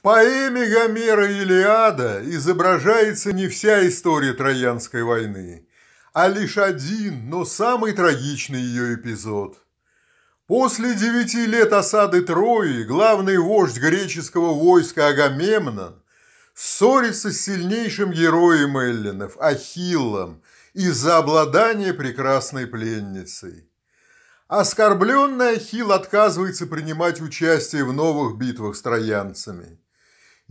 В поэме Гомера «Илиада» изображается не вся история Троянской войны, а лишь один, но самый трагичный ее эпизод. После девяти лет осады Трои главный вождь греческого войска Агамемнон ссорится с сильнейшим героем Эллинов Ахиллом из-за обладания прекрасной пленницей. Оскорбленный Ахилл отказывается принимать участие в новых битвах с троянцами.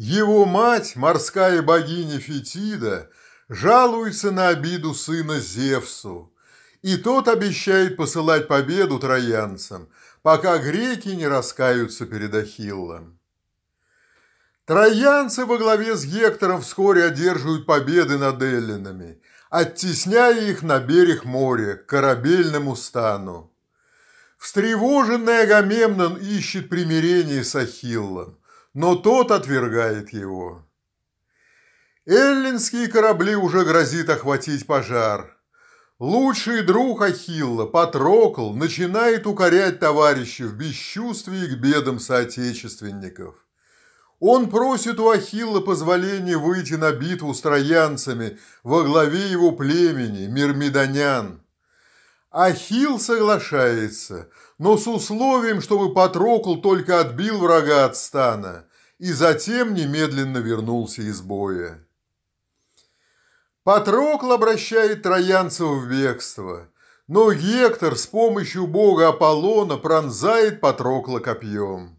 Его мать, морская богиня Фетида, жалуется на обиду сына Зевсу, и тот обещает посылать победу троянцам, пока греки не раскаются перед Ахиллом. Троянцы во главе с Гектором вскоре одерживают победы над эллинами, оттесняя их на берег моря, к корабельному стану. Встревоженный Агамемнон ищет примирение с Ахиллом – но тот отвергает его. Эллинские корабли уже грозит охватить пожар. Лучший друг Ахилла, Патрокл, начинает укорять товарища в бесчувствии к бедам соотечественников. Он просит у Ахилла позволения выйти на битву с троянцами во главе его племени, мирмидонян. Ахил соглашается, но с условием, чтобы Патрокл только отбил врага от стана и затем немедленно вернулся из боя. Патрокл обращает троянцев в бегство, но Гектор с помощью бога Аполлона пронзает Патрокла копьем.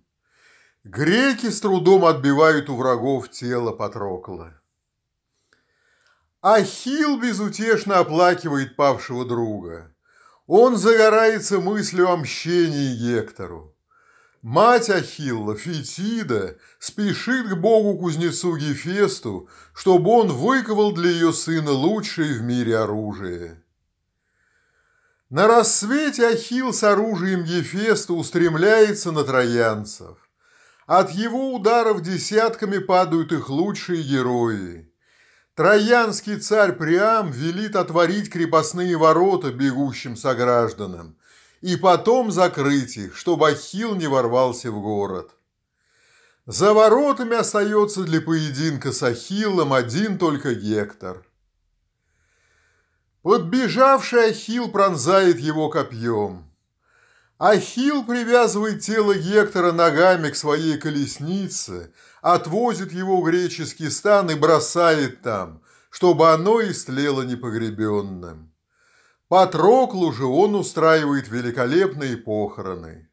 Греки с трудом отбивают у врагов тело Патрокла. Ахил безутешно оплакивает павшего друга. Он загорается мыслью о мщении Гектору. Мать Ахилла, Фетида, спешит к богу-кузнецу Гефесту, чтобы он выковал для ее сына лучшее в мире оружие. На рассвете Ахилл с оружием Гефеста устремляется на троянцев. От его ударов десятками падают их лучшие герои. Троянский царь Приам велит отворить крепостные ворота бегущим согражданам и потом закрыть их, чтобы Ахилл не ворвался в город. За воротами остается для поединка с Ахиллом один только Гектор. Подбежавший Ахилл пронзает его копьем – Ахилл привязывает тело Гектора ногами к своей колеснице, отвозит его в греческий стан и бросает там, чтобы оно истлело непогребенным. Патроклу же он устраивает великолепные похороны.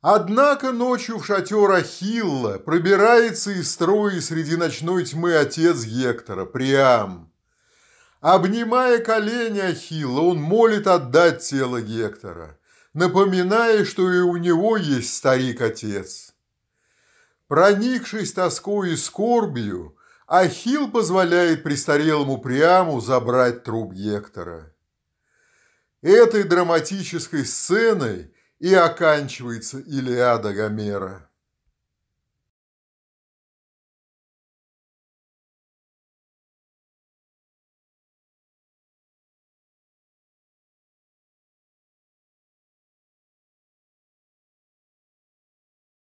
Однако ночью в шатер Ахилла пробирается из строя среди ночной тьмы отец Гектора, Приам – Обнимая колени Ахилла, он молит отдать тело Гектора, напоминая, что и у него есть старик-отец. Проникшись тоской и скорбью, Ахилл позволяет престарелому Приаму забрать труп Гектора. Этой драматической сценой и оканчивается Илиада Гомера.